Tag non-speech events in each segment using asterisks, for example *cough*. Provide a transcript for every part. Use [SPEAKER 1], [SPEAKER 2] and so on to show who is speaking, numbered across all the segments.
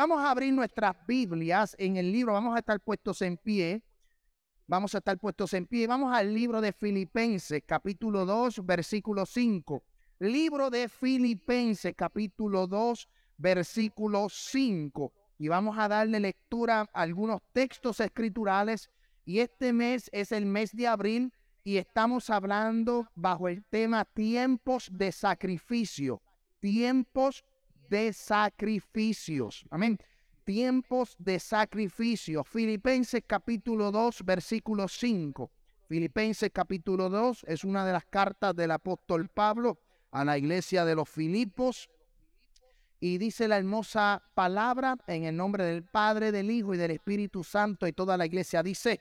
[SPEAKER 1] Vamos a abrir nuestras Biblias en el libro, vamos a estar puestos en pie. Vamos a estar puestos en pie. Vamos al libro de Filipenses, capítulo 2, versículo 5. Libro de Filipenses, capítulo 2, versículo 5. Y vamos a darle lectura a algunos textos escriturales. Y este mes es el mes de abril y estamos hablando bajo el tema tiempos de sacrificio. Tiempos de sacrificios. Amén. Tiempos de sacrificios. Filipenses capítulo 2, versículo 5. Filipenses capítulo 2 es una de las cartas del apóstol Pablo a la iglesia de los Filipos. Y dice la hermosa palabra en el nombre del Padre, del Hijo y del Espíritu Santo y toda la iglesia dice,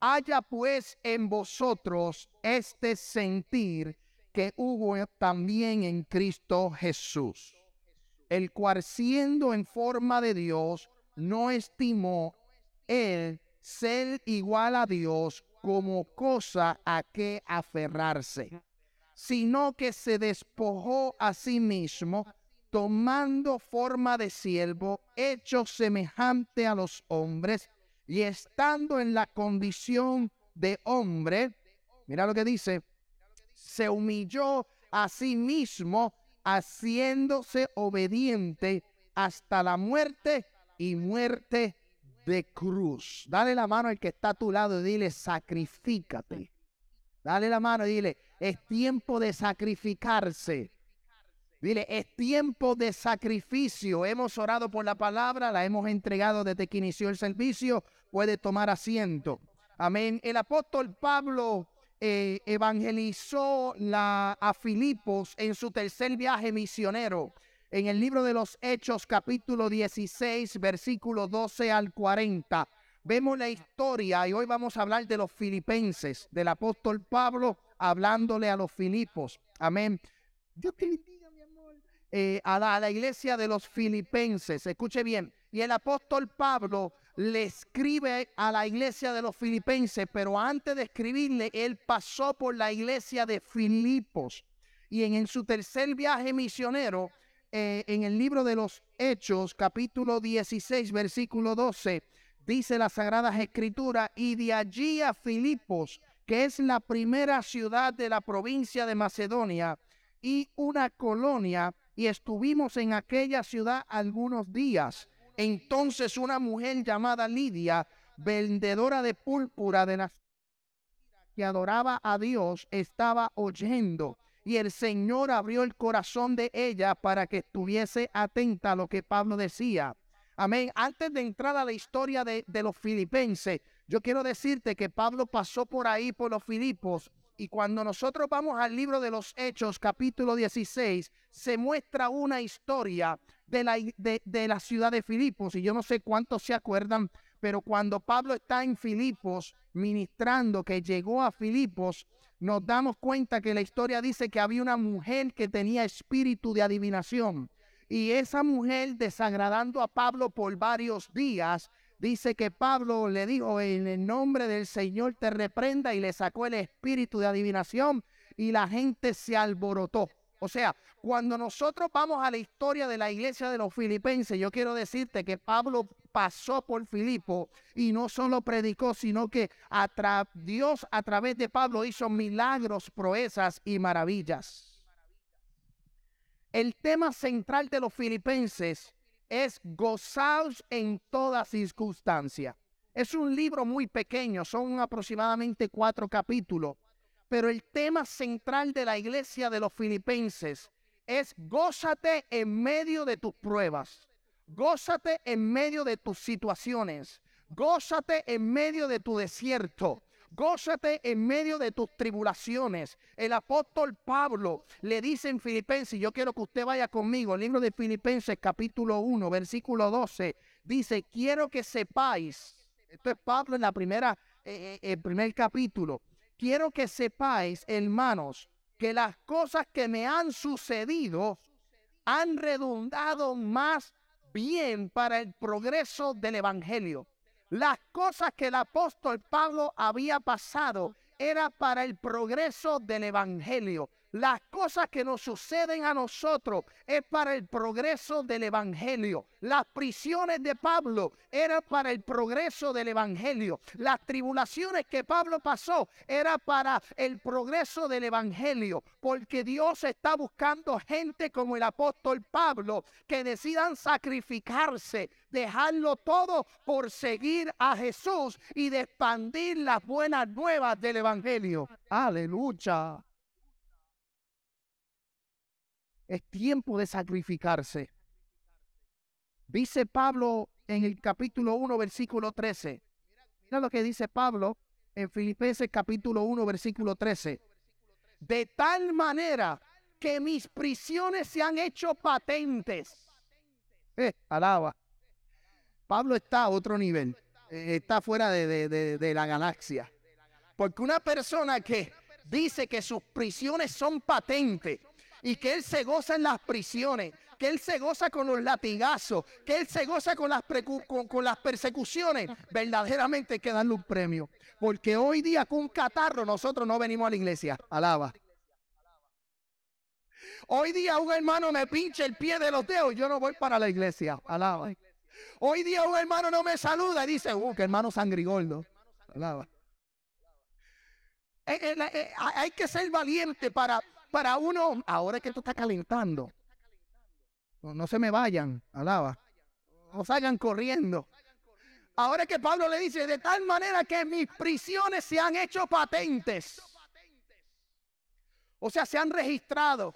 [SPEAKER 1] haya pues en vosotros este sentir que hubo también en Cristo Jesús, el cual siendo en forma de Dios, no estimó él ser igual a Dios como cosa a que aferrarse, sino que se despojó a sí mismo, tomando forma de siervo, hecho semejante a los hombres, y estando en la condición de hombre, mira lo que dice, se humilló a sí mismo, haciéndose obediente hasta la muerte y muerte de cruz. Dale la mano al que está a tu lado y dile, sacrifícate. Dale la mano y dile, es tiempo de sacrificarse. Dile, es tiempo de sacrificio. Hemos orado por la palabra, la hemos entregado desde que inició el servicio. Puede tomar asiento. Amén. El apóstol Pablo eh, evangelizó la, a Filipos en su tercer viaje misionero. En el libro de los Hechos, capítulo 16, versículo 12 al 40, vemos la historia y hoy vamos a hablar de los filipenses, del apóstol Pablo hablándole a los filipos. Amén. te mi eh, a la iglesia de los filipenses, escuche bien. Y el apóstol Pablo le escribe a la iglesia de los filipenses, pero antes de escribirle, él pasó por la iglesia de Filipos. Y en, su tercer viaje misionero, eh, en el libro de los Hechos, capítulo 16, versículo 12, dice las Sagradas Escrituras, y de allí a Filipos, que es la primera ciudad de la provincia de Macedonia y una colonia, y estuvimos en aquella ciudad algunos días entonces una mujer llamada Lidia, vendedora de púrpura de Nazaret, que adoraba a Dios, estaba oyendo. Y el Señor abrió el corazón de ella para que estuviese atenta a lo que Pablo decía. Amén. Antes de entrar a la historia de los filipenses, yo quiero decirte que Pablo pasó por ahí, por los Filipos, y cuando nosotros vamos al libro de los Hechos, capítulo 16, se muestra una historia de la, la ciudad de Filipos. Y yo no sé cuántos se acuerdan, pero cuando Pablo está en Filipos ministrando, que llegó a Filipos, nos damos cuenta que la historia dice que había una mujer que tenía espíritu de adivinación. Y esa mujer desagradando a Pablo por varios días, dice que Pablo le dijo, en el nombre del Señor te reprenda y le sacó el espíritu de adivinación y la gente se alborotó. O sea, cuando nosotros vamos a la historia de la iglesia de los filipenses, yo quiero decirte que Pablo pasó por Filipo y no solo predicó, sino que Dios a través de Pablo hizo milagros, proezas y maravillas. El tema central de los filipenses es Gozaos en toda circunstancia. Es un libro muy pequeño, son aproximadamente cuatro capítulos, pero el tema central de la iglesia de los filipenses es gózate en medio de tus pruebas, gózate en medio de tus situaciones, gózate en medio de tu desierto, Gózate en medio de tus tribulaciones. El apóstol Pablo le dice en Filipenses, yo quiero que usted vaya conmigo, el libro de Filipenses capítulo 1, versículo 12, dice, quiero que sepáis, esto es Pablo en la primera, eh, eh, el primer capítulo, quiero que sepáis, hermanos, que las cosas que me han sucedido han redundado más bien para el progreso del Evangelio. Las cosas que el apóstol Pablo había pasado era para el progreso del Evangelio. Las cosas que nos suceden a nosotros es para el progreso del Evangelio. Las prisiones de Pablo eran para el progreso del Evangelio. Las tribulaciones que Pablo pasó era para el progreso del Evangelio. Porque Dios está buscando gente como el apóstol Pablo que decidan sacrificarse, dejarlo todo por seguir a Jesús y de expandir las buenas nuevas del Evangelio. Aleluya. Es tiempo de sacrificarse. Dice Pablo en el capítulo 1, versículo 13. Mira lo que dice Pablo en Filipenses capítulo 1, versículo 13. De tal manera que mis prisiones se han hecho patentes. Eh, alaba. Pablo está a otro nivel. Eh, está fuera de la galaxia. Porque una persona que dice que sus prisiones son patentes y que Él se goza en las prisiones, que Él se goza con los latigazos, que Él se goza con las, persecuciones, verdaderamente hay que darle un premio. Porque hoy día con un catarro nosotros no venimos a la iglesia. Alaba. Hoy día un hermano me pincha el pie de los dedos y yo no voy para la iglesia. Alaba. Hoy día un hermano no me saluda y dice, uh, que hermano sangrigoldo. Alaba. Eh, eh, eh, hay que ser valiente para, para uno, ahora es que esto está calentando. No, se me vayan, alaba. No salgan corriendo. Ahora es que Pablo le dice, de tal manera que mis prisiones se han hecho patentes. O sea, se han registrado.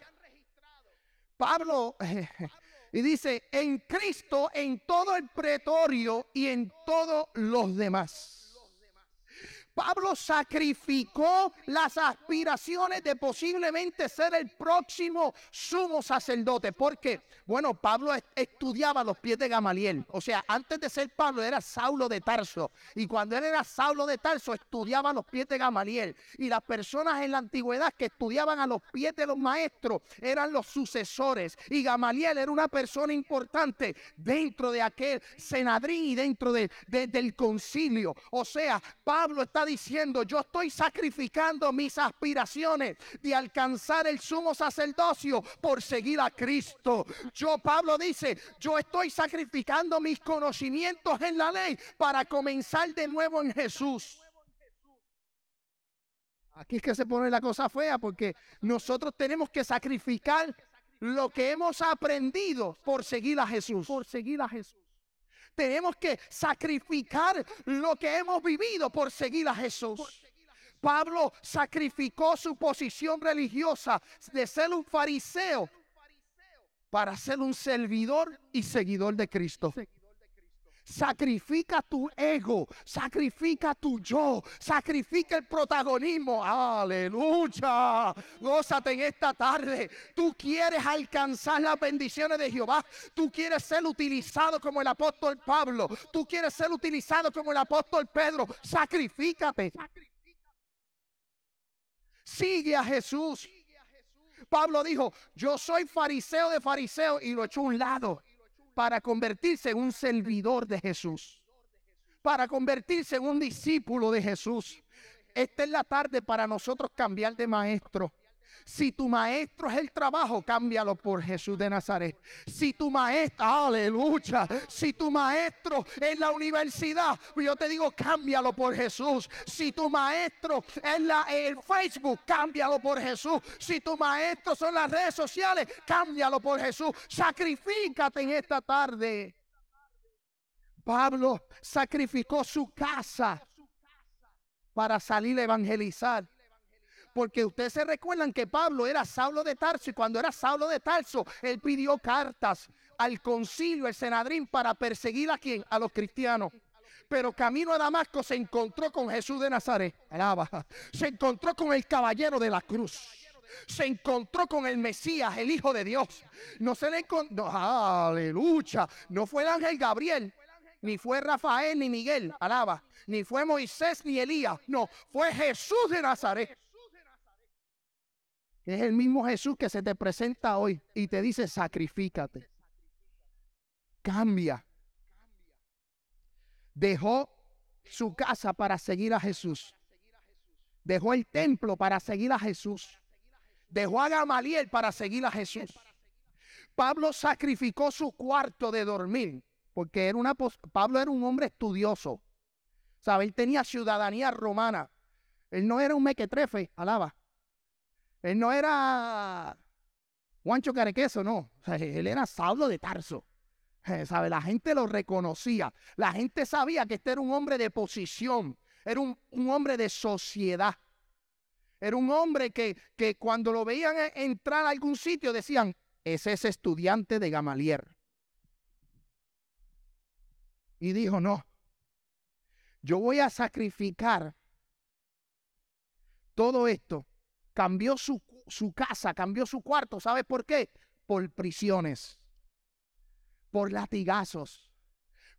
[SPEAKER 1] Pablo, *laughs* y dice, en Cristo, en todo el pretorio y en todos los demás. Pablo sacrificó las aspiraciones de posiblemente ser el próximo sumo sacerdote. porque Bueno, Pablo estudiaba los pies de Gamaliel. O sea, antes de ser Pablo era Saulo de Tarso. Y cuando él era Saulo de Tarso, estudiaba los pies de Gamaliel. Y las personas en la antigüedad que estudiaban a los pies de los maestros eran los sucesores. Y Gamaliel era una persona importante dentro de aquel Senadrín y dentro del concilio. O sea, Pablo está diciendo, yo estoy sacrificando mis aspiraciones de alcanzar el sumo sacerdocio por seguir a Cristo. Yo, Pablo dice, yo estoy sacrificando mis conocimientos en la ley para comenzar de nuevo en Jesús. Aquí es que se pone la cosa fea porque nosotros tenemos que sacrificar lo que hemos aprendido por seguir a Jesús. Por seguir a Jesús tenemos que sacrificar lo que hemos vivido por seguir a Jesús. Pablo sacrificó su posición religiosa de ser un fariseo para ser un servidor y seguidor de Cristo. Sacrifica tu ego, sacrifica tu yo, sacrifica el protagonismo. Aleluya. Gózate en esta tarde. Tú quieres alcanzar las bendiciones de Jehová. Tú quieres ser utilizado como el apóstol Pablo. Tú quieres ser utilizado como el apóstol Pedro. Sacrifícate. Sigue a Jesús. Pablo dijo, yo soy fariseo de fariseo y lo echó a un lado para convertirse en un servidor de Jesús, para convertirse en un discípulo de Jesús. Esta es la tarde para nosotros cambiar de maestro. Si tu maestro es el trabajo, cámbialo por Jesús de Nazaret. Si tu maestro, aleluya, si tu maestro es la universidad, pues yo te digo, cámbialo por Jesús. Si tu maestro es la, el Facebook, cámbialo por Jesús. Si tu maestro son las redes sociales, cámbialo por Jesús. Sacrifícate en esta tarde. Pablo sacrificó su casa para salir a evangelizar porque ustedes se recuerdan que Pablo era Saulo de Tarso y cuando era Saulo de Tarso, él pidió cartas al concilio, el Senadrín, para perseguir a quién, a los cristianos. Pero camino a Damasco se encontró con Jesús de Nazaret. Alaba. Se encontró con el caballero de la cruz. Se encontró con el Mesías, el Hijo de Dios. No se le encontró. aleluya. No fue el ángel Gabriel. Ni fue Rafael ni Miguel. Alaba. Ni fue Moisés ni Elías. No, fue Jesús de Nazaret es el mismo Jesús que se te presenta hoy y te dice, sacrifícate. Cambia. Dejó su casa para seguir a Jesús. Dejó el templo para seguir a Jesús. Dejó a Gamaliel para seguir a Jesús. Pablo sacrificó su cuarto de dormir, porque era Pablo era un hombre estudioso. ¿Sabe? Él tenía ciudadanía romana. Él no era un mequetrefe, alaba. Él no era Juancho Carequeso, no. él era Saulo de Tarso. Eh, ¿Sabe? La gente lo reconocía. La gente sabía que este era un hombre de posición. Era un, un hombre de sociedad. Era un hombre que, que cuando lo veían e, entrar a algún sitio decían, es ese estudiante de Gamalier. Y dijo, no, yo voy a sacrificar todo esto cambió su, casa, cambió su cuarto. ¿Sabes por qué? Por prisiones, por latigazos.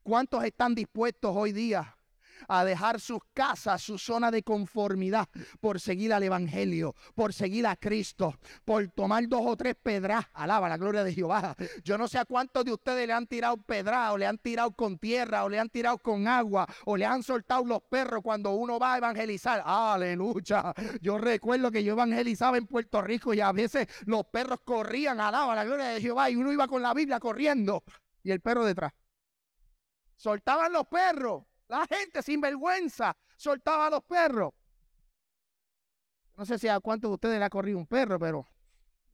[SPEAKER 1] ¿Cuántos están dispuestos hoy día a dejar sus casas, su zona de conformidad, por seguir al Evangelio, por seguir a Cristo, por tomar dos o tres pedras. Alaba la gloria de Jehová. Yo no sé a cuántos de ustedes le han tirado pedra, o le han tirado con tierra, o le han tirado con agua, o le han soltado los perros cuando uno va a evangelizar. Aleluya. Yo recuerdo que yo evangelizaba en Puerto Rico y a veces los perros corrían, alaba la gloria de Jehová, y uno iba con la Biblia corriendo y el perro detrás. Soltaban los perros la gente sin vergüenza soltaba a los perros. No sé si a cuántos de ustedes le ha corrido un perro, pero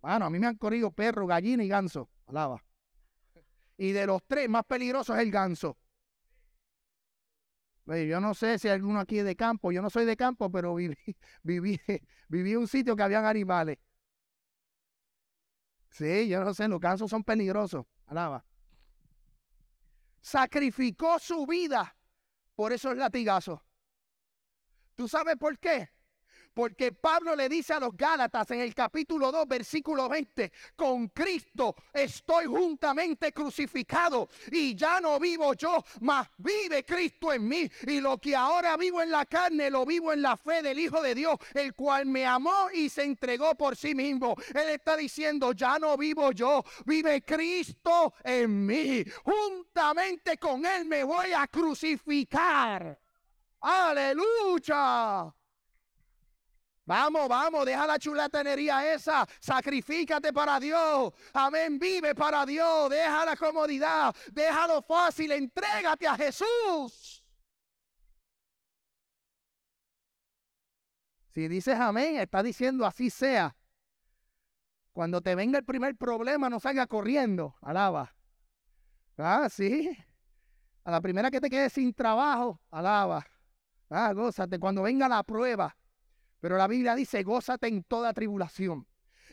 [SPEAKER 1] bueno, a mí me han corrido perro, gallina y ganso. Alaba. Y de los tres, más peligroso es el ganso. Yo no sé si alguno aquí es de campo, yo no soy de campo, pero viví, *laughs* viví, viví en un sitio que habían animales. Sí, yo no sé, los gansos son peligrosos. Alaba. Sacrificó su vida por esos latigazo. ¿Tú sabes por qué? Porque Pablo le dice a los Gálatas en el capítulo 2, versículo 20, con Cristo estoy juntamente crucificado y ya no vivo yo, mas vive Cristo en mí. Y lo que ahora vivo en la carne, lo vivo en la fe del Hijo de Dios, el cual me amó y se entregó por sí mismo. Él está diciendo, ya no vivo yo, vive Cristo en mí. Juntamente con Él me voy a crucificar. Aleluya. Vamos, vamos, deja la chulatería esa, sacrifícate para Dios, amén, vive para Dios, deja la comodidad, deja lo fácil, entrégate a Jesús. Si dices amén, está diciendo así sea. Cuando te venga el primer problema, no salga corriendo, alaba. Ah, sí. A la primera que te quede sin trabajo, alaba. Ah, gózate. Cuando venga la prueba, pero la Biblia dice, gózate en toda tribulación.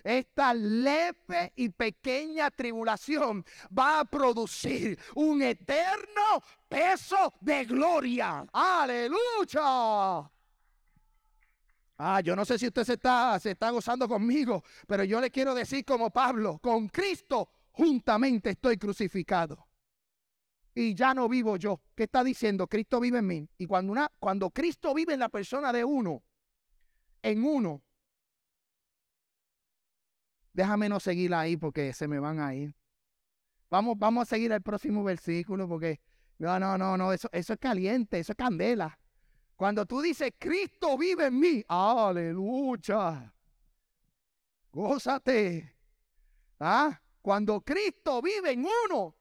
[SPEAKER 1] Esta leve y pequeña tribulación va a producir un eterno peso de gloria. Aleluya. Ah, yo no sé si usted se está, gozando conmigo, pero yo le quiero decir como Pablo, con Cristo juntamente estoy crucificado. Y ya no vivo yo. ¿Qué está diciendo? Cristo vive en mí. Y cuando Cristo vive en la persona de uno, en uno. Déjame no seguir ahí porque se me van a ir. Vamos, vamos a seguir al próximo versículo porque no, no, no, no, eso, eso es caliente, eso es candela. Cuando tú dices, Cristo vive en mí, aleluya, gózate. ¿Ah? Cuando Cristo vive en uno,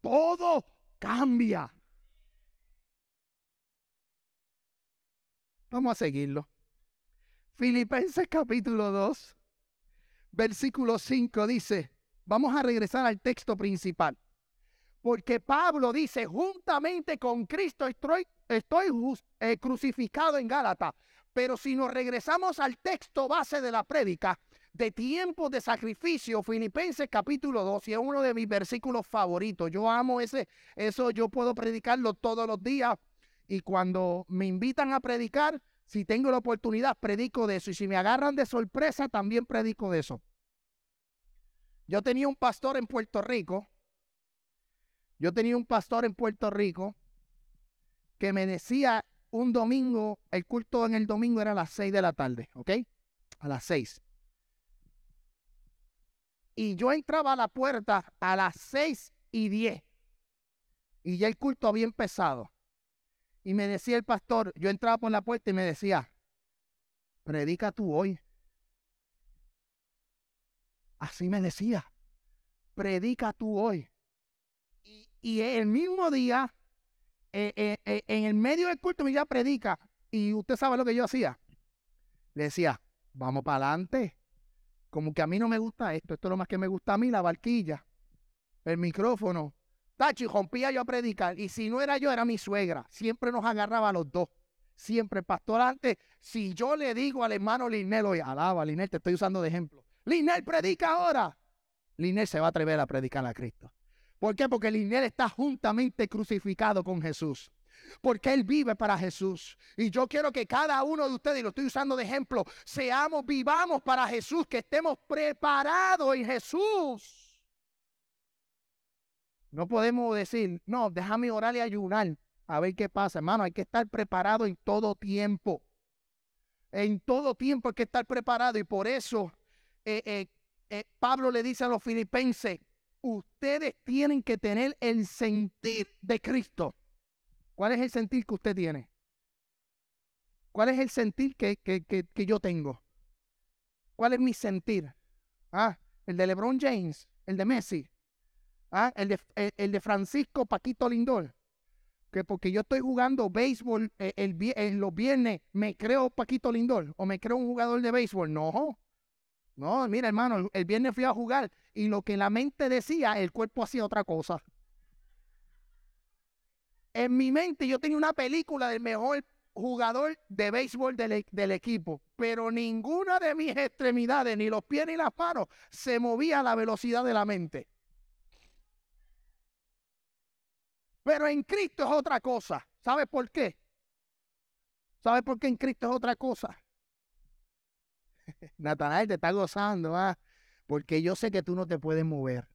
[SPEAKER 1] todo cambia. Vamos a seguirlo. Filipenses capítulo 2, versículo 5 dice, vamos a regresar al texto principal, porque Pablo dice, juntamente con Cristo estoy, estoy eh, crucificado en Gálata, pero si nos regresamos al texto base de la prédica, de tiempo de sacrificio, Filipenses capítulo 2, y es uno de mis versículos favoritos. Yo amo ese, eso yo puedo predicarlo todos los días. Y cuando me invitan a predicar, si tengo la oportunidad, predico de eso. Y si me agarran de sorpresa, también predico de eso. Yo tenía un pastor en Puerto Rico. Yo tenía un pastor en Puerto Rico que me decía un domingo, el culto en el domingo era a las 6 de la tarde, ¿ok? A las 6. Y yo entraba a la puerta a las 6 y 10. Y ya el culto había empezado. Y me decía el pastor, yo entraba por la puerta y me decía, predica tú hoy. Así me decía, predica tú hoy. Y, el mismo día, eh, eh, eh, en el medio del culto, me decía, predica. Y usted sabe lo que yo hacía. Le decía, vamos para adelante. Como que a mí no me gusta esto, esto es lo más que me gusta a mí, la barquilla, el micrófono, y rompía yo a predicar. Y si no era yo, era mi suegra. Siempre nos agarraba a los dos. Siempre, pastor, antes, si yo le digo al hermano Linel, oye, alaba, Linel, te estoy usando de ejemplo. Linel predica ahora. Linel se va a atrever a predicar a Cristo. ¿Por qué? Porque Linel está juntamente crucificado con Jesús. Porque Él vive para Jesús. Y yo quiero que cada uno de ustedes, y lo estoy usando de ejemplo, seamos, vivamos para Jesús, que estemos preparados en Jesús. No podemos decir, no, déjame orar y ayunar a ver qué pasa, hermano. Hay que estar preparado en todo tiempo. En todo tiempo hay que estar preparado. Y por eso eh, eh, eh, Pablo le dice a los filipenses, ustedes tienen que tener el sentir de Cristo. ¿Cuál es el sentir que usted tiene? ¿Cuál es el sentir que, que yo tengo? ¿Cuál es mi sentir? Ah, el de LeBron James, el de Messi. Ah, eh, el, de, Francisco Paquito Lindor, que porque yo estoy jugando béisbol eh, el, en eh, los viernes, me creo Paquito Lindor o me creo un jugador de béisbol. No, no, mira hermano, el viernes fui a jugar y lo que la mente decía, el cuerpo hacía otra cosa. En mi mente yo tenía una película del mejor jugador de béisbol del, del, equipo, pero ninguna de mis extremidades, ni los pies ni las manos, se movía a la velocidad de la mente. Pero en Cristo es otra cosa. ¿Sabes por qué? ¿Sabes por qué en Cristo es otra cosa? *laughs* Natanael te está gozando, ¿ah? Porque yo sé que tú no te puedes mover.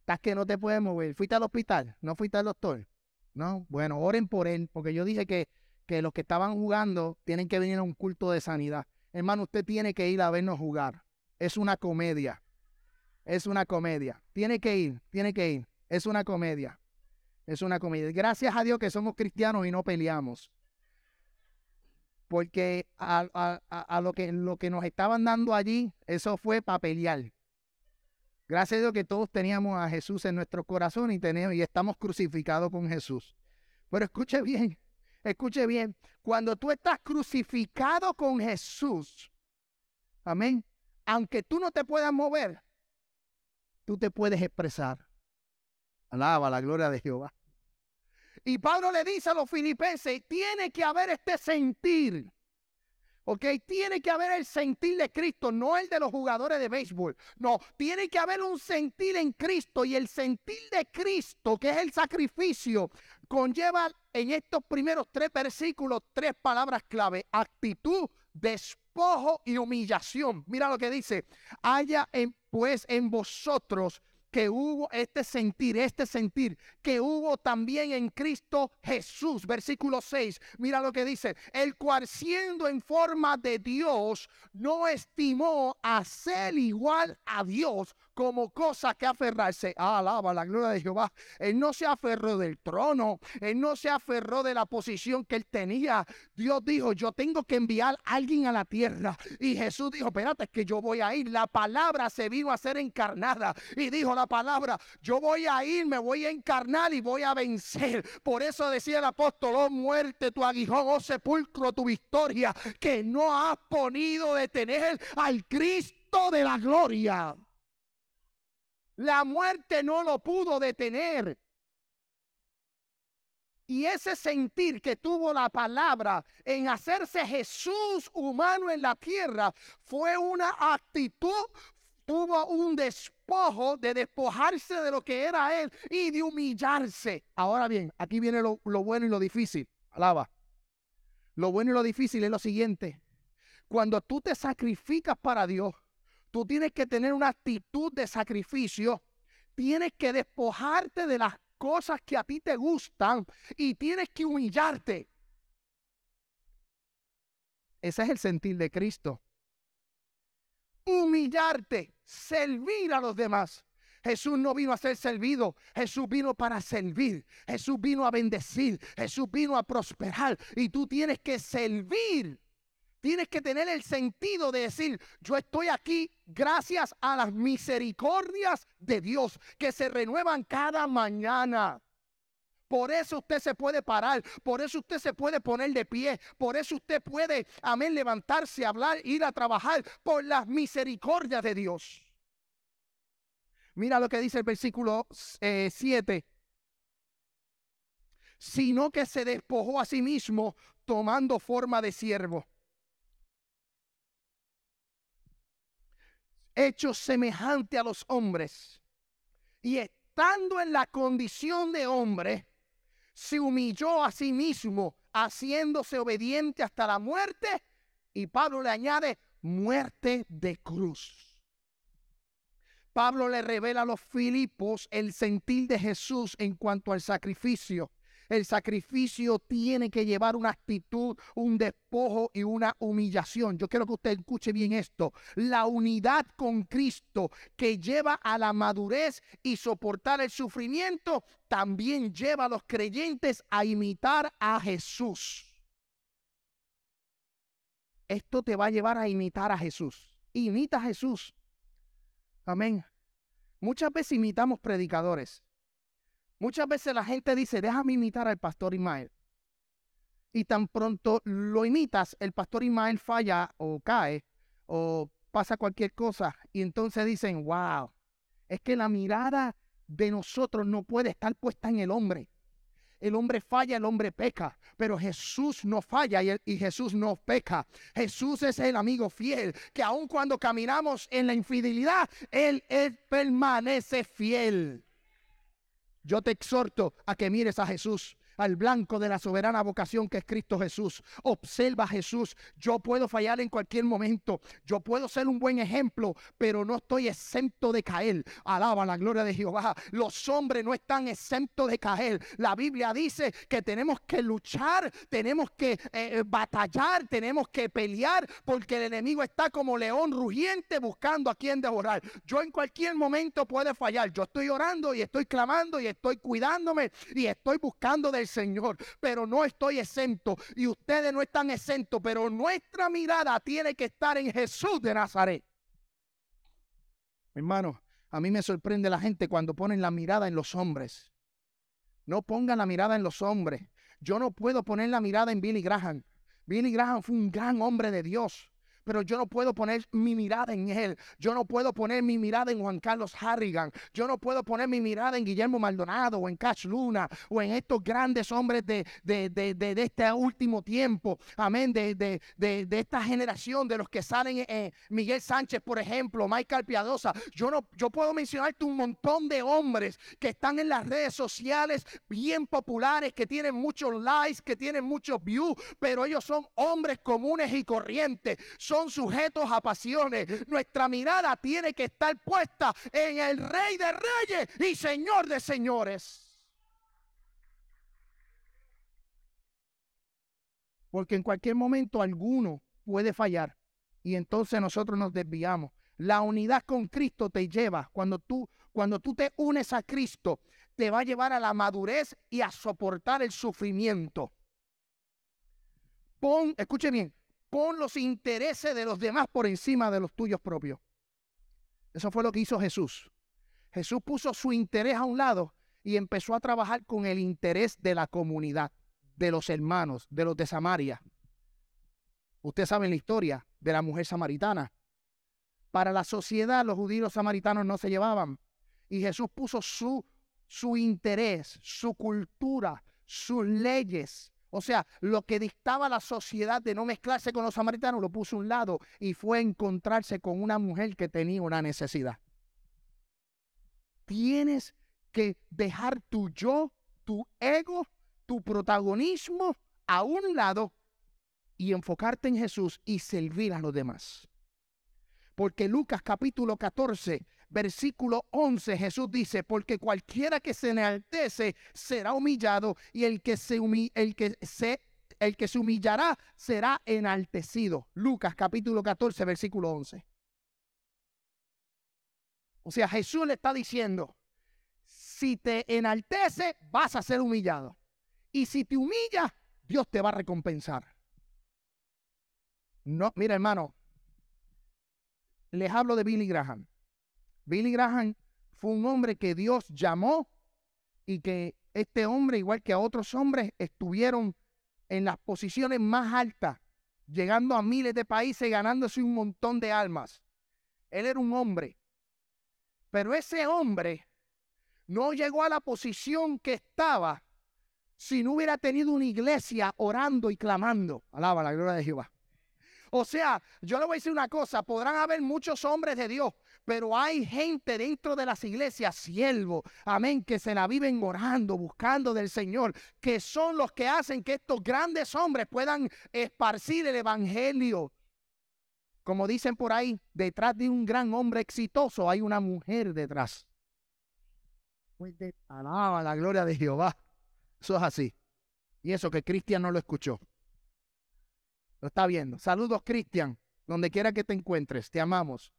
[SPEAKER 1] Estás que no te puedes mover. ¿Fuiste al hospital? ¿No fuiste al doctor? No. Bueno, oren por él, porque yo dije que, que los que estaban jugando tienen que venir a un culto de sanidad. Hermano, usted tiene que ir a vernos jugar. Es una comedia. Es una comedia. Tiene que ir, tiene que ir. Es una comedia. Es una comedia. Gracias a Dios que somos cristianos y no peleamos. Porque a, lo, que, lo que nos estaban dando allí, eso fue para pelear. Gracias a Dios que todos teníamos a Jesús en nuestro corazón y, tenemos, y estamos crucificados con Jesús. Pero escuche bien, escuche bien. Cuando tú estás crucificado con Jesús, amén, aunque tú no te puedas mover, tú te puedes expresar. Alaba la gloria de Jehová. Y Pablo le dice a los filipenses, tiene que haber este sentir. ¿Ok? Tiene que haber el sentir de Cristo, no el de los jugadores de béisbol. No, tiene que haber un sentir en Cristo y el sentir de Cristo, que es el sacrificio, conlleva en estos primeros tres versículos tres palabras clave. Actitud, despojo y humillación. Mira lo que dice. Haya pues en vosotros que hubo este sentir, este sentir, que hubo también en Cristo Jesús. Versículo 6, mira lo que dice, el cual siendo en forma de Dios, no estimó a ser igual a Dios como cosa que aferrarse. alaba la gloria de Jehová. Él no se aferró del trono, él no se aferró de la posición que él tenía. Dios dijo, yo tengo que enviar a alguien a la tierra. Y Jesús dijo, espérate, es que yo voy a ir. La palabra se vino a ser encarnada. Y dijo la palabra, yo voy a ir, me voy a encarnar y voy a vencer. Por eso decía el apóstol, oh muerte, tu aguijón, oh sepulcro, tu victoria, que no has podido detener al Cristo de la gloria. La muerte no lo pudo detener. Y ese sentir que tuvo la palabra en hacerse Jesús humano en la tierra fue una actitud, tuvo un despojo de despojarse de lo que era él y de humillarse. Ahora bien, aquí viene lo, bueno y lo difícil. Alaba. Lo bueno y lo difícil es lo siguiente. Cuando tú te sacrificas para Dios, Tú tienes que tener una actitud de sacrificio. Tienes que despojarte de las cosas que a ti te gustan y tienes que humillarte. Ese es el sentir de Cristo. Humillarte, servir a los demás. Jesús no vino a ser servido, Jesús vino para servir, Jesús vino a bendecir, Jesús vino a prosperar y tú tienes que servir Tienes que tener el sentido de decir, yo estoy aquí gracias a las misericordias de Dios que se renuevan cada mañana. Por eso usted se puede parar, por eso usted se puede poner de pie, por eso usted puede, amén, levantarse, hablar, ir a trabajar, por las misericordias de Dios. Mira lo que dice el versículo 7. Eh, sino que se despojó a sí mismo tomando forma de siervo hecho semejante a los hombres y estando en la condición de hombre, se humilló a sí mismo, haciéndose obediente hasta la muerte. Y Pablo le añade muerte de cruz. Pablo le revela a los Filipos el sentir de Jesús en cuanto al sacrificio el sacrificio tiene que llevar una actitud, un despojo y una humillación. Yo quiero que usted escuche bien esto. La unidad con Cristo que lleva a la madurez y soportar el sufrimiento también lleva a los creyentes a imitar a Jesús. Esto te va a llevar a imitar a Jesús. Imita a Jesús. Amén. Muchas veces imitamos predicadores. Muchas veces la gente dice, déjame imitar al pastor Ismael. Y tan pronto lo imitas, el pastor Ismael falla o cae o pasa cualquier cosa. Y entonces dicen, wow, es que la mirada de nosotros no puede estar puesta en el hombre. El hombre falla, el hombre peca, pero Jesús no falla y, Jesús no peca. Jesús es el amigo fiel, que aun cuando caminamos en la infidelidad, él permanece fiel. Yo te exhorto a que mires a Jesús al blanco de la soberana vocación que es Cristo Jesús. Observa Jesús. Yo puedo fallar en cualquier momento. Yo puedo ser un buen ejemplo, pero no estoy exento de caer. Alaba la gloria de Jehová. Los hombres no están exentos de caer. La Biblia dice que tenemos que luchar, tenemos que eh, eh, batallar, tenemos que pelear, porque el enemigo está como león rugiente buscando a quien devorar. Yo en cualquier momento puedo fallar. Yo estoy orando y estoy clamando y estoy cuidándome y estoy buscando de Señor, pero no estoy exento y ustedes no están exentos, pero nuestra mirada tiene que estar en Jesús de Nazaret. hermano, a mí me sorprende la gente cuando ponen la mirada en los hombres. No pongan la mirada en los hombres. Yo no puedo poner la mirada en Billy Graham. Billy Graham fue un gran hombre de Dios pero yo no puedo poner mi mirada en él. Yo no puedo poner mi mirada en Juan Carlos Harrigan. Yo no puedo poner mi mirada en Guillermo Maldonado o en Cash Luna o en estos grandes hombres de, este último tiempo. Amén. De, esta generación, de los que salen, eh, eh, Miguel Sánchez, por ejemplo, Michael Piadosa. Yo, no, yo puedo mencionarte un montón de hombres que están en las redes sociales bien populares, que tienen muchos likes, que tienen muchos views, pero ellos son hombres comunes y corrientes son sujetos a pasiones. Nuestra mirada tiene que estar puesta en el Rey de Reyes y Señor de Señores. Porque en cualquier momento alguno puede fallar y entonces nosotros nos desviamos. La unidad con Cristo te lleva, cuando tú, cuando tú te unes a Cristo, te va a llevar a la madurez y a soportar el sufrimiento. Pon, escuche bien, con los intereses de los demás por encima de los tuyos propios. Eso fue lo que hizo Jesús. Jesús puso su interés a un lado y empezó a trabajar con el interés de la comunidad, de los hermanos, de los de Samaria. Ustedes saben la historia de la mujer samaritana. Para la sociedad los judíos samaritanos no se llevaban. Y Jesús puso su, su interés, su cultura, sus leyes o sea, lo que dictaba la sociedad de no mezclarse con los samaritanos lo puso a un lado y fue encontrarse con una mujer que tenía una necesidad. Tienes que dejar tu yo, tu ego, tu protagonismo a un lado y enfocarte en Jesús y servir a los demás. Porque Lucas capítulo 14 versículo 11, Jesús dice, porque cualquiera que se enaltece será humillado y el que se, el que se, el que se humillará será enaltecido. Lucas capítulo 14, versículo 11. O sea, Jesús le está diciendo, si te enaltece, vas a ser humillado. Y si te humillas, Dios te va a recompensar. No, mira hermano, les hablo de Billy Graham. Billy Graham fue un hombre que Dios llamó y que este hombre, igual que a otros hombres, estuvieron en las posiciones más altas, llegando a miles de países, ganándose un montón de almas. Él era un hombre. Pero ese hombre no llegó a la posición que estaba si no hubiera tenido una iglesia orando y clamando. Alaba la gloria de Jehová. O sea, yo le voy a decir una cosa, podrán haber muchos hombres de Dios, pero hay gente dentro de las iglesias, siervos, amén, que se la viven orando, buscando del Señor, que son los que hacen que estos grandes hombres puedan esparcir el Evangelio. Como dicen por ahí, detrás de un gran hombre exitoso hay una mujer detrás. Pues alaba la gloria de Jehová. Eso es así. Y eso que Cristian no lo escuchó. Lo está viendo. Saludos, Cristian. Donde quiera que te encuentres, te amamos.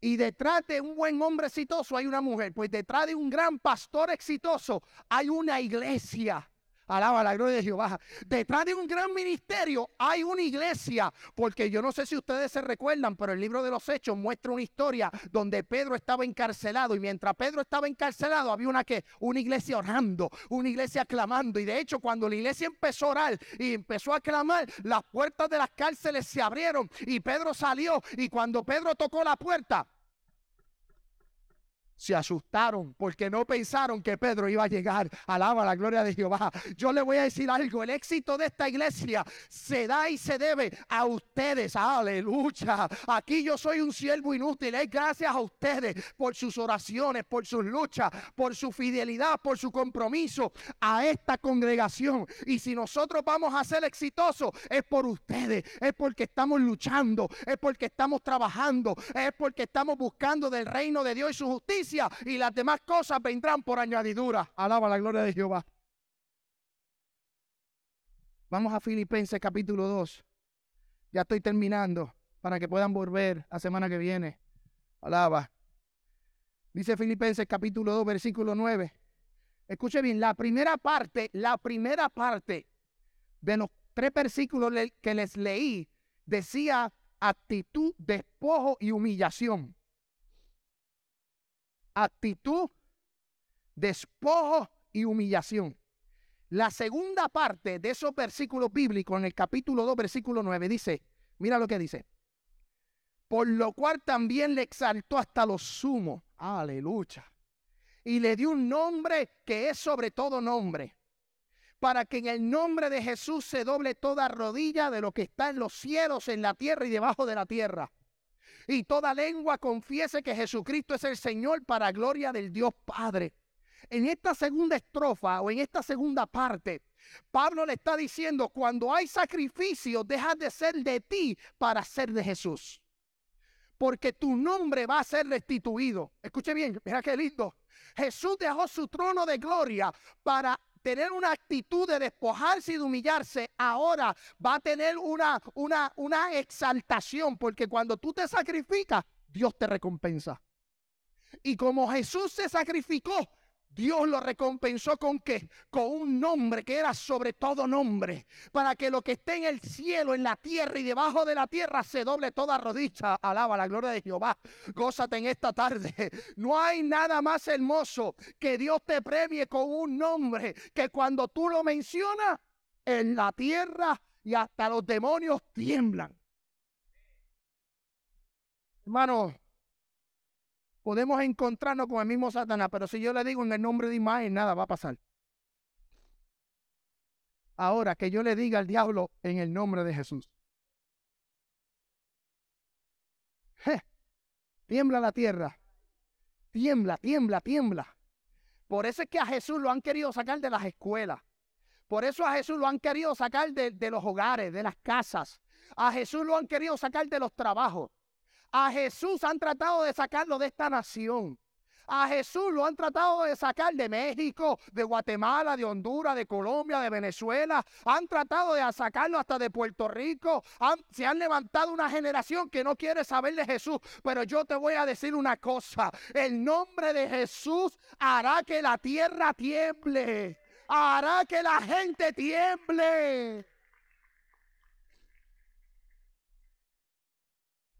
[SPEAKER 1] Y detrás de un buen hombre exitoso hay una mujer. Pues detrás de un gran pastor exitoso hay una iglesia. Alaba la gloria de Jehová. Detrás de un gran ministerio hay una iglesia, porque yo no sé si ustedes se recuerdan, pero el libro de los Hechos muestra una historia donde Pedro estaba encarcelado y mientras Pedro estaba encarcelado había una que una iglesia orando, una iglesia clamando y de hecho cuando la iglesia empezó a orar y empezó a clamar, las puertas de las cárceles se abrieron y Pedro salió y cuando Pedro tocó la puerta, se asustaron porque no pensaron que Pedro iba a llegar. Alaba la gloria de Jehová. Yo le voy a decir algo, el éxito de esta iglesia se da y se debe a ustedes. Aleluya. Aquí yo soy un siervo inútil. Es gracias a ustedes por sus oraciones, por sus luchas, por su fidelidad, por su compromiso a esta congregación. Y si nosotros vamos a ser exitosos, es por ustedes. Es porque estamos luchando, es porque estamos trabajando, es porque estamos buscando del reino de Dios y su justicia y las demás cosas vendrán por añadidura. Alaba la gloria de Jehová. Vamos a Filipenses capítulo 2. Ya estoy terminando para que puedan volver la semana que viene. Alaba. Dice Filipenses capítulo 2, versículo 9. Escuche bien, la primera parte, la primera parte de los tres versículos que les leí decía actitud, despojo y humillación actitud, despojo y humillación. La segunda parte de esos versículos bíblicos en el capítulo 2, versículo 9 dice, mira lo que dice, por lo cual también le exaltó hasta lo sumo, aleluya, y le dio un nombre que es sobre todo nombre, para que en el nombre de Jesús se doble toda rodilla de lo que está en los cielos, en la tierra y debajo de la tierra y toda lengua confiese que Jesucristo es el Señor para gloria del Dios Padre. En esta segunda estrofa o en esta segunda parte, Pablo le está diciendo, cuando hay sacrificio, deja de ser de ti para ser de Jesús. Porque tu nombre va a ser restituido. Escuche bien, mira qué lindo. Jesús dejó su trono de gloria para tener una actitud de despojarse y de humillarse, ahora va a tener una, una, una exaltación, porque cuando tú te sacrificas, Dios te recompensa. Y como Jesús se sacrificó, Dios lo recompensó con qué? Con un nombre que era sobre todo nombre, para que lo que esté en el cielo, en la tierra y debajo de la tierra se doble toda rodilla. Alaba la gloria de Jehová. Gózate en esta tarde. *laughs* No hay nada más hermoso que Dios te premie con un nombre que cuando tú lo mencionas en la tierra y hasta los demonios tiemblan. Hermano, podemos encontrarnos con el mismo Satanás, pero si yo le digo en el nombre de imagen, nada va a pasar. Ahora que yo le diga al diablo en el nombre de Jesús. tiembla la tierra. Tiembla, tiembla, tiembla. Por eso es que a Jesús lo han querido sacar de las escuelas. Por eso a Jesús lo han querido sacar de, de los hogares, de las casas. A Jesús lo han querido sacar de los trabajos. A Jesús han tratado de sacarlo de esta nación. A Jesús lo han tratado de sacar de México, de Guatemala, de Honduras, de Colombia, de Venezuela. Han tratado de sacarlo hasta de Puerto Rico. se han levantado una generación que no quiere saber de Jesús. Pero yo te voy a decir una cosa. El nombre de Jesús hará que la tierra tiemble. Hará que la gente tiemble.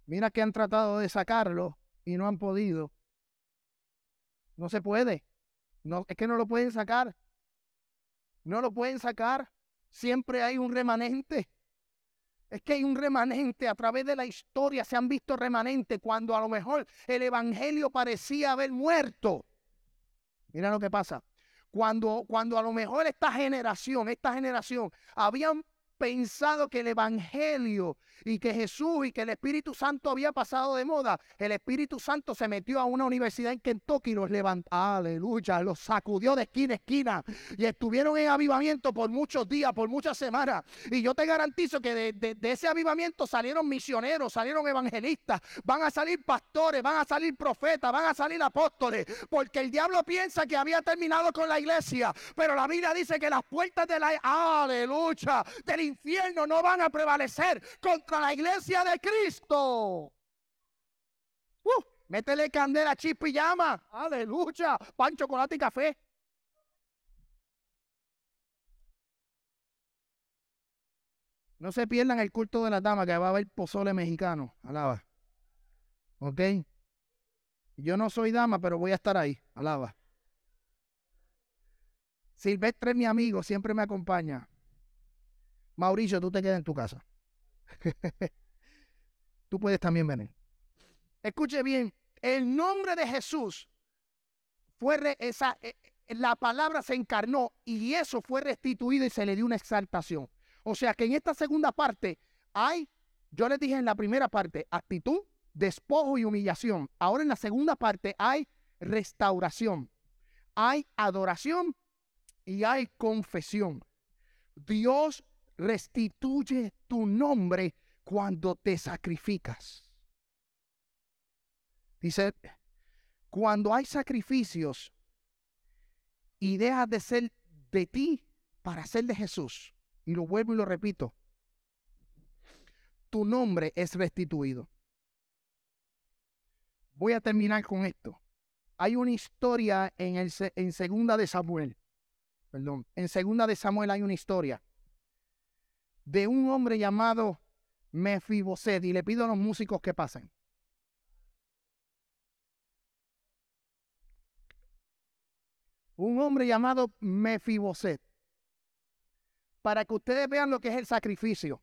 [SPEAKER 1] Mira que han tratado de sacarlo y no han podido. No se puede. No, es que no lo pueden sacar. No lo pueden sacar. Siempre hay un remanente. Es que hay un remanente. A través de la historia se han visto remanentes cuando a lo mejor el Evangelio parecía haber muerto. Mira lo que pasa. Cuando, cuando a lo mejor esta generación, esta generación, habían pensado que el Evangelio y que Jesús y que el Espíritu Santo había pasado de moda, el Espíritu Santo se metió a una universidad en Kentucky y los levantó, aleluya, los sacudió de esquina a esquina y estuvieron en avivamiento por muchos días, por muchas semanas. Y yo te garantizo que de, ese avivamiento salieron misioneros, salieron evangelistas, van a salir pastores, van a salir profetas, van a salir apóstoles, porque el diablo piensa que había terminado con la iglesia, pero la Biblia dice que las puertas de la, aleluya, de infierno no van a prevalecer contra la iglesia de Cristo. Uh, métele candela, chip y llama. Aleluya. Pan, chocolate y café. No se pierdan el culto de la dama que va a haber pozole mexicano. Alaba. ¿Ok? Yo no soy dama, pero voy a estar ahí. Alaba. Silvestre mi amigo, siempre me acompaña. Mauricio, tú te quedas en tu casa. *laughs* tú puedes también venir. Escuche bien, el nombre de Jesús fue esa, e, e, la palabra se encarnó y eso fue restituido y se le dio una exaltación. O sea que en esta segunda parte hay, yo les dije en la primera parte, actitud, despojo y humillación. Ahora en la segunda parte hay restauración, hay adoración y hay confesión. Dios restituye tu nombre cuando te sacrificas. Dice, cuando hay sacrificios y dejas de ser de ti para ser de Jesús, y lo vuelvo y lo repito, tu nombre es restituido. Voy a terminar con esto. Hay una historia en, el, en Segunda de Samuel, perdón, en Segunda de Samuel hay una historia de un hombre llamado Mefiboset. Y le pido a los músicos que pasen. Un hombre llamado Mefiboset. Para que ustedes vean lo que es el sacrificio.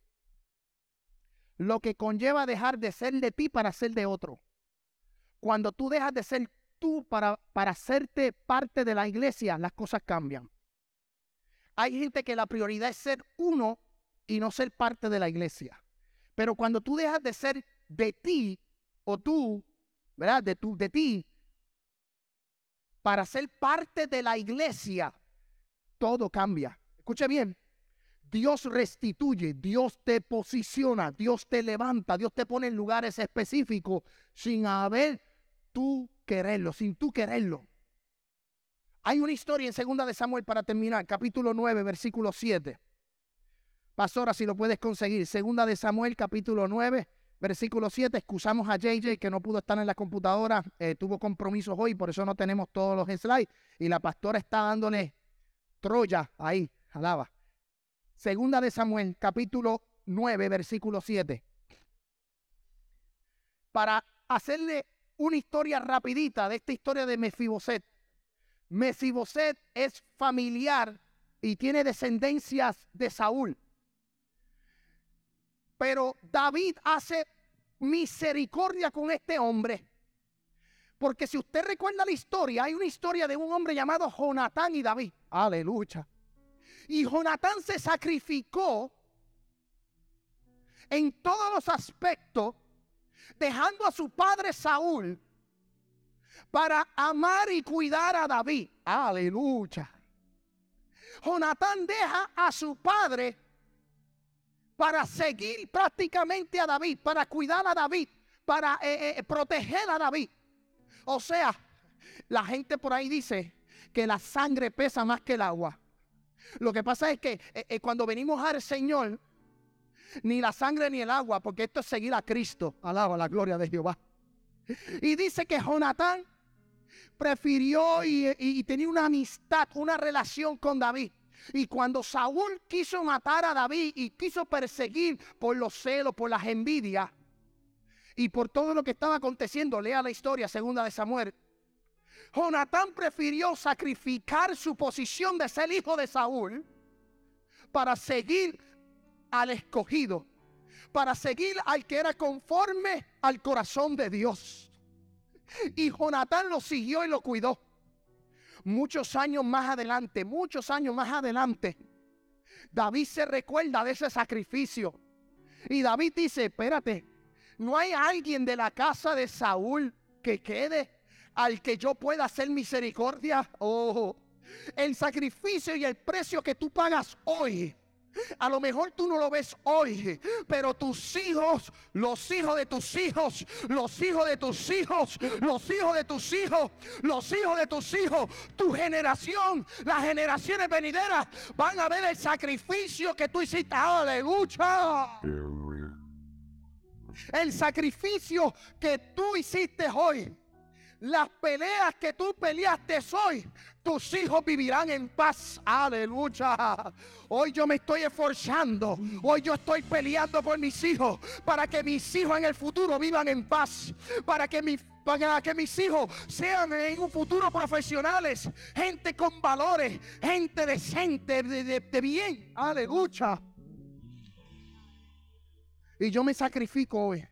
[SPEAKER 1] Lo que conlleva dejar de ser de ti para ser de otro. Cuando tú dejas de ser tú para, para hacerte parte de la iglesia, las cosas cambian. Hay gente que la prioridad es ser uno y no ser parte de la iglesia. Pero cuando tú dejas de ser de ti o tú, ¿verdad? De, de ti, para ser parte de la iglesia, todo cambia. Escuche bien, Dios restituye, Dios te posiciona, Dios te levanta, Dios te pone en lugares específicos sin haber tú quererlo, sin tú quererlo. Hay una historia en segunda de Samuel para terminar, capítulo 9, versículo 7. Pastora, si lo puedes conseguir, segunda de Samuel capítulo 9, versículo 7, excusamos a JJ que no pudo estar en la computadora, eh, tuvo compromisos hoy, por eso no tenemos todos los slides. Y la pastora está dándole Troya ahí, alaba. Segunda de Samuel, capítulo 9, versículo 7. Para hacerle una historia rapidita de esta historia de Mefiboset. Mefiboset es familiar y tiene descendencias de Saúl. Pero David hace misericordia con este hombre. Porque si usted recuerda la historia, hay una historia de un hombre llamado Jonatán y David. Aleluya. Y Jonatán se sacrificó en todos los aspectos, dejando a su padre Saúl para amar y cuidar a David. Aleluya. Jonatán deja a su padre para seguir prácticamente a David, para cuidar a David, para eh, eh, eh, proteger a David. O sea, la gente por ahí dice que la sangre pesa más que el agua. Lo que pasa es que cuando venimos al Señor, ni la sangre ni el agua, porque esto es seguir a Cristo. Alaba la gloria de Jehová. Y dice que Jonatán prefirió y tenía una amistad, una relación con David. Y cuando Saúl quiso matar a David y quiso perseguir por los celos, por las envidias y por todo lo que estaba aconteciendo, lea la historia segunda de Samuel. Jonatán prefirió sacrificar su posición de ser hijo de Saúl para seguir al escogido, para seguir al que era conforme al corazón de Dios. Y Jonatán lo siguió y lo cuidó muchos años más adelante, muchos años más adelante, David se recuerda de ese sacrificio. Y David dice, espérate, no hay alguien de la casa de Saúl que quede al que yo pueda hacer misericordia. Oh, el sacrificio y el precio que tú pagas hoy a lo mejor tú no lo ves hoy, pero tus hijos, los hijos de tus hijos, los hijos de tus hijos, los hijos de tus hijos, los hijos de tus hijos, tu generación, las generaciones venideras van a ver el sacrificio que tú hiciste. Aleluya. El sacrificio que tú hiciste hoy. Las peleas que tú peleaste hoy, tus hijos vivirán en paz. Aleluya. Hoy yo me estoy esforzando. Hoy yo estoy peleando por mis hijos. Para que mis hijos en el futuro vivan en paz. Para que mis para que mis hijos sean en un futuro profesionales, gente con valores, gente decente, de, de bien. Aleluya. Y yo me sacrifico hoy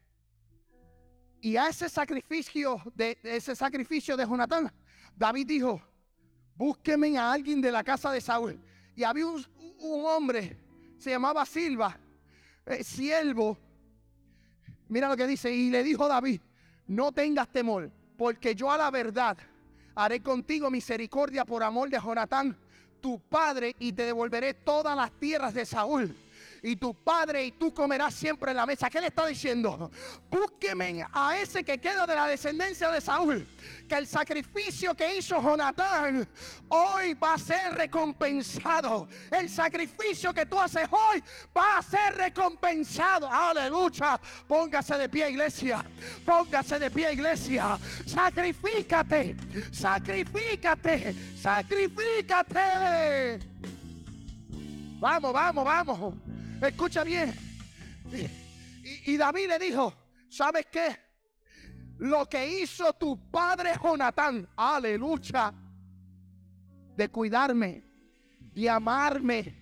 [SPEAKER 1] y a ese sacrificio de, ese sacrificio de Jonatán, David dijo, búsqueme a alguien de la casa de Saúl. Y había un, hombre, se llamaba Silva, eh, siervo. Mira lo que dice, y le dijo David, no tengas temor, porque yo a la verdad haré contigo misericordia por amor de Jonatán, tu padre, y te devolveré todas las tierras de Saúl y tu padre y tú comerás siempre en la mesa. ¿Qué le está diciendo? Búsqueme a ese que queda de la descendencia de Saúl, que el sacrificio que hizo Jonatán hoy va a ser recompensado. El sacrificio que tú haces hoy va a ser recompensado. Aleluya. Póngase de pie, iglesia. Póngase de pie, iglesia. Sacrifícate. Sacrifícate. Sacrifícate. Vamos, vamos, vamos. Escucha bien. Y, David le dijo, ¿sabes qué? Lo que hizo tu padre Jonatán, aleluya, de cuidarme, de amarme,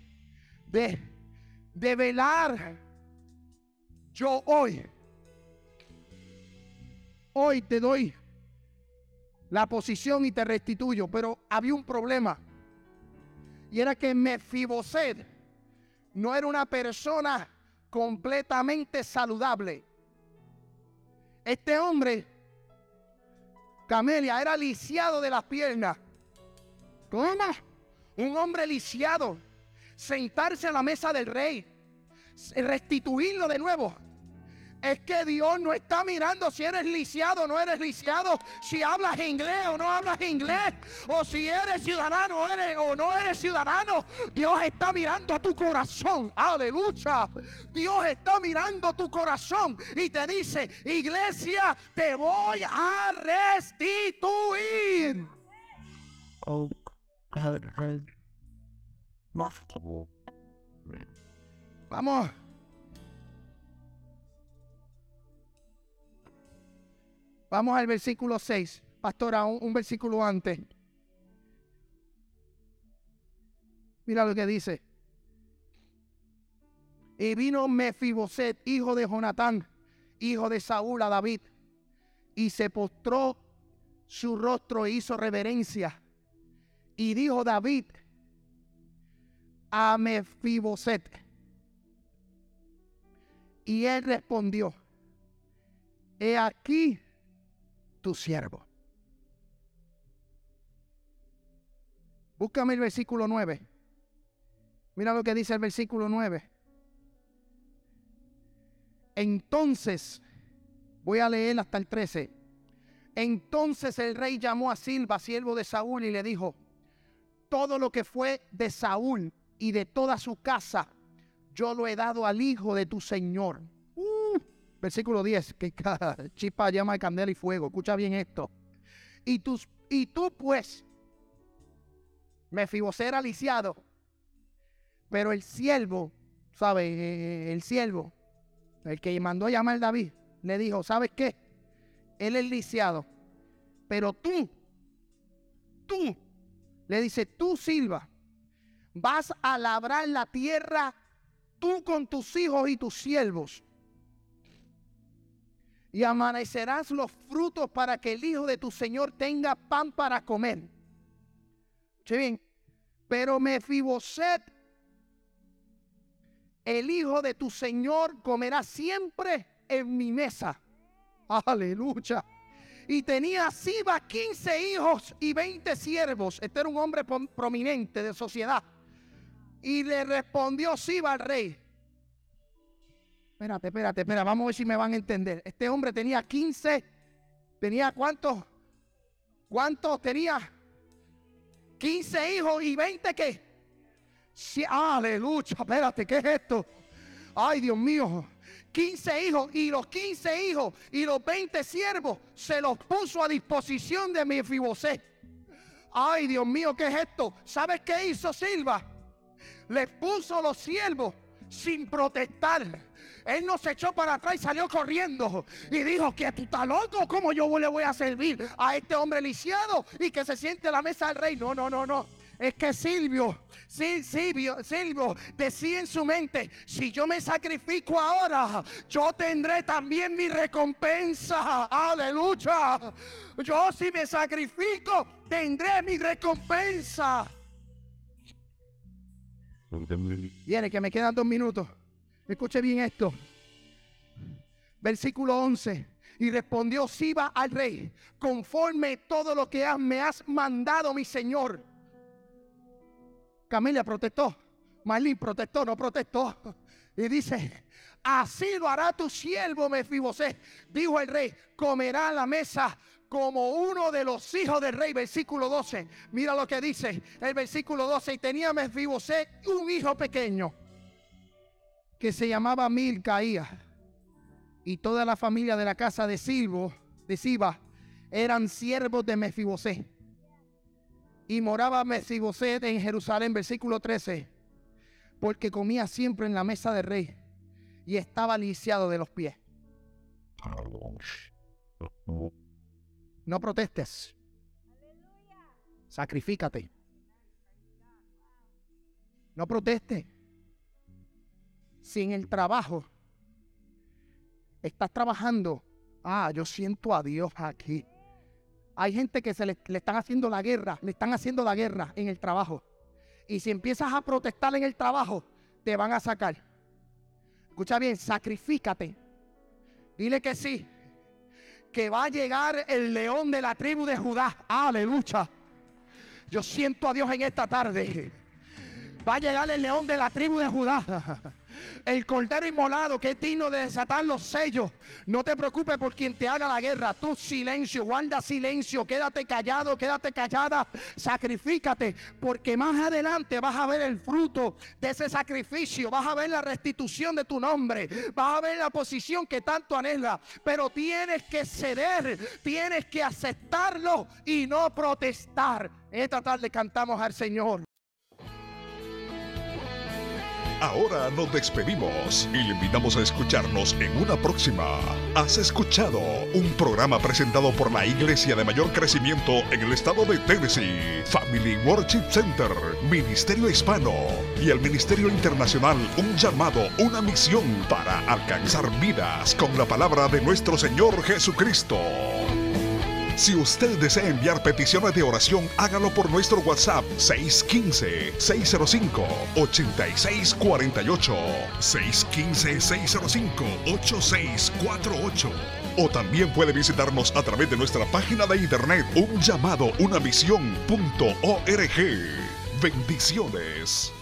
[SPEAKER 1] de, de velar, yo hoy, hoy te doy la posición y te restituyo. Pero había un problema. Y era que me Mefibosed no era una persona completamente saludable. Este hombre, Camelia, era lisiado de las piernas. ¿Cómo? Un hombre lisiado. Sentarse a la mesa del rey. Restituirlo de nuevo es que Dios no está mirando si eres lisiado o no eres lisiado, si hablas inglés o no hablas inglés, o si eres ciudadano o no eres ciudadano. Dios está mirando a tu corazón. Aleluya. Dios está mirando tu corazón y te dice, iglesia, te voy a restituir. Oh, Vamos. Vamos al versículo 6. Pastora, un, un versículo antes. Mira lo que dice. Y vino Mefiboset, hijo de Jonatán, hijo de Saúl a David, y se postró su rostro e hizo reverencia. Y dijo David a Mefiboset. Y él respondió, he aquí tu siervo. Búscame el versículo 9. Mira lo que dice el versículo 9. Entonces, voy a leer hasta el 13. Entonces el rey llamó a Silva, siervo de Saúl, y le dijo, todo lo que fue de Saúl y de toda su casa, yo lo he dado al hijo de tu señor versículo 10, que *laughs* cada chispa llama de candela y fuego. Escucha bien esto. Y, tus, y tú pues, ser lisiado, pero el siervo, ¿sabes? Eh, eh, el siervo, el que mandó a llamar David, le dijo, ¿sabes qué? Él es lisiado, pero tú, tú, le dice, tú Silva, vas a labrar la tierra tú con tus hijos y tus siervos y amanecerás los frutos para que el hijo de tu señor tenga pan para comer. Pero bien? Pero Mefiboset, el hijo de tu señor, comerá siempre en mi mesa. Aleluya. Y tenía Siba 15 hijos y 20 siervos. Este era un hombre prominente de sociedad. Y le respondió Siba al rey. Espérate, espérate, espérate, vamos a ver si me van a entender. Este hombre tenía 15, tenía cuántos, cuántos tenía 15 hijos y 20 que aleluya, espérate, ¿qué es esto? Ay, Dios mío. 15 hijos y los 15 hijos y los 20 siervos se los puso a disposición de mi Mefiboset. Ay, Dios mío, ¿qué es esto? ¿Sabes qué hizo Silva? le puso los siervos sin protestar él no se echó para atrás y salió corriendo y dijo que tú estás loco, ¿cómo yo le voy a servir a este hombre lisiado y que se siente a la mesa del rey? No, no, no, no. Es que Silvio, Silvio, Silvio decía en su mente, si yo me sacrifico ahora, yo tendré también mi recompensa. Aleluya. Yo si me sacrifico, tendré mi recompensa. Viene, que me quedan dos minutos. Escuche bien esto. Versículo 11. Y respondió Siba al rey, conforme todo lo que me has mandado, mi señor. Camelia protestó, Marlín protestó, no protestó. Y dice, así lo hará tu siervo Mefibosé. Dijo el rey, comerá la mesa como uno de los hijos del rey. Versículo 12. Mira lo que dice el versículo 12. Y tenía Mefibosé un hijo pequeño que se llamaba Milcaía, y toda la familia de la casa de Silvo, de Siba, eran siervos de Mefibosé. Y moraba Mefiboset en Jerusalén, versículo 13, porque comía siempre en la mesa del rey y estaba lisiado de los pies. No protestes. Sacrifícate. No protestes si en el trabajo estás trabajando, ah, yo siento a Dios aquí. Hay gente que se le, le, están haciendo la guerra, le están haciendo la guerra en el trabajo. Y si empiezas a protestar en el trabajo, te van a sacar. Escucha bien, sacrifícate. Dile que sí, que va a llegar el león de la tribu de Judá. Aleluya. Yo siento a Dios en esta tarde. Va a llegar el león de la tribu de Judá. *laughs* El cordero inmolado que es digno de desatar los sellos. No te preocupes por quien te haga la guerra. Tú silencio, guarda silencio, quédate callado, quédate callada, sacrifícate, porque más adelante vas a ver el fruto de ese sacrificio, vas a ver la restitución de tu nombre, vas a ver la posición que tanto anhela, pero tienes que ceder, tienes que aceptarlo y no protestar. Esta tarde cantamos al Señor. Ahora nos despedimos y le invitamos a escucharnos en una próxima. Has escuchado un programa presentado por la iglesia de mayor crecimiento en el estado de Tennessee, Family Worship Center, Ministerio Hispano y el Ministerio Internacional, un llamado, una misión para alcanzar vidas con la palabra de nuestro Señor Jesucristo. Si usted desea enviar peticiones de oración, hágalo por nuestro WhatsApp 615-605-8648. 615-605-8648. O también puede visitarnos a través de nuestra página de internet un llamado Bendiciones.